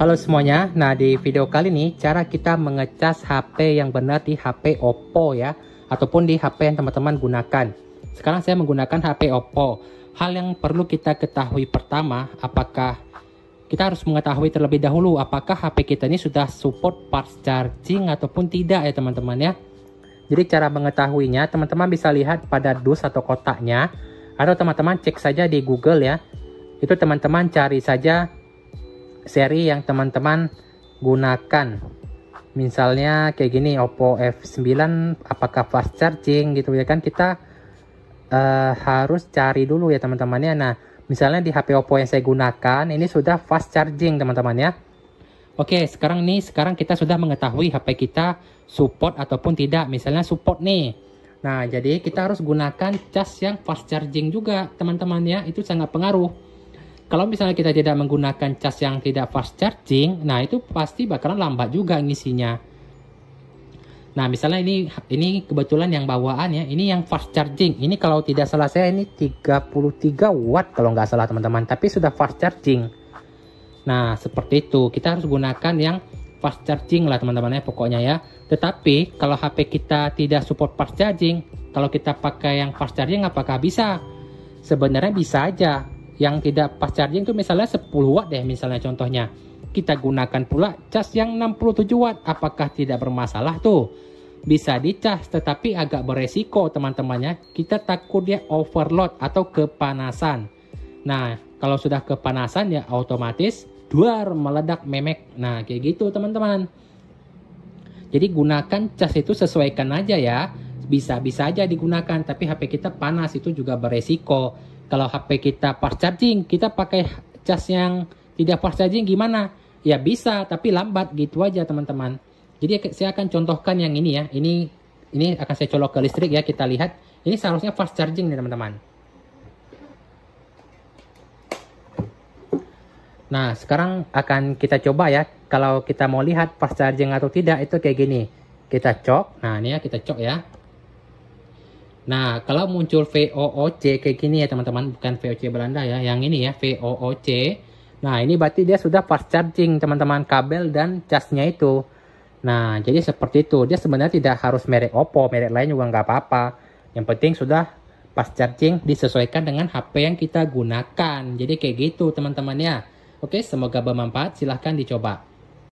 Halo semuanya, nah di video kali ini cara kita mengecas HP yang benar di HP Oppo ya Ataupun di HP yang teman-teman gunakan Sekarang saya menggunakan HP Oppo Hal yang perlu kita ketahui pertama apakah kita harus mengetahui terlebih dahulu apakah HP kita ini sudah support parts charging ataupun tidak ya teman-teman ya Jadi cara mengetahuinya teman-teman bisa lihat pada dus atau kotaknya Atau teman-teman cek saja di Google ya Itu teman-teman cari saja seri yang teman-teman gunakan misalnya kayak gini Oppo F9 apakah fast charging gitu ya kan kita uh, harus cari dulu ya teman-teman ya nah misalnya di HP Oppo yang saya gunakan ini sudah fast charging teman-teman ya oke sekarang nih sekarang kita sudah mengetahui HP kita support ataupun tidak misalnya support nih nah jadi kita harus gunakan cas yang fast charging juga teman-teman ya itu sangat pengaruh kalau misalnya kita tidak menggunakan cas yang tidak fast charging, nah itu pasti bakalan lambat juga ngisinya. Nah, misalnya ini ini kebetulan yang bawaan ya. Ini yang fast charging. Ini kalau tidak salah saya ini 33 watt kalau nggak salah teman-teman, tapi sudah fast charging. Nah, seperti itu. Kita harus gunakan yang fast charging lah teman-teman ya pokoknya ya. Tetapi kalau HP kita tidak support fast charging, kalau kita pakai yang fast charging apakah bisa? Sebenarnya bisa aja yang tidak pas charging itu misalnya 10 watt deh misalnya contohnya kita gunakan pula cas yang 67 watt apakah tidak bermasalah tuh bisa dicas tetapi agak beresiko teman-temannya kita takut dia overload atau kepanasan nah kalau sudah kepanasan ya otomatis duar meledak memek nah kayak gitu teman-teman jadi gunakan cas itu sesuaikan aja ya bisa-bisa aja digunakan tapi HP kita panas itu juga beresiko kalau HP kita fast charging kita pakai cas yang tidak fast charging gimana ya bisa tapi lambat gitu aja teman-teman jadi saya akan contohkan yang ini ya ini ini akan saya colok ke listrik ya kita lihat ini seharusnya fast charging nih teman-teman nah sekarang akan kita coba ya kalau kita mau lihat fast charging atau tidak itu kayak gini kita cok nah ini ya kita cok ya Nah, kalau muncul VOOC kayak gini ya teman-teman, bukan VOC Belanda ya, yang ini ya VOOC. Nah, ini berarti dia sudah fast charging teman-teman kabel dan casnya itu. Nah, jadi seperti itu. Dia sebenarnya tidak harus merek Oppo, merek lain juga nggak apa-apa. Yang penting sudah fast charging disesuaikan dengan HP yang kita gunakan. Jadi kayak gitu teman-teman ya. Oke, semoga bermanfaat. Silahkan dicoba.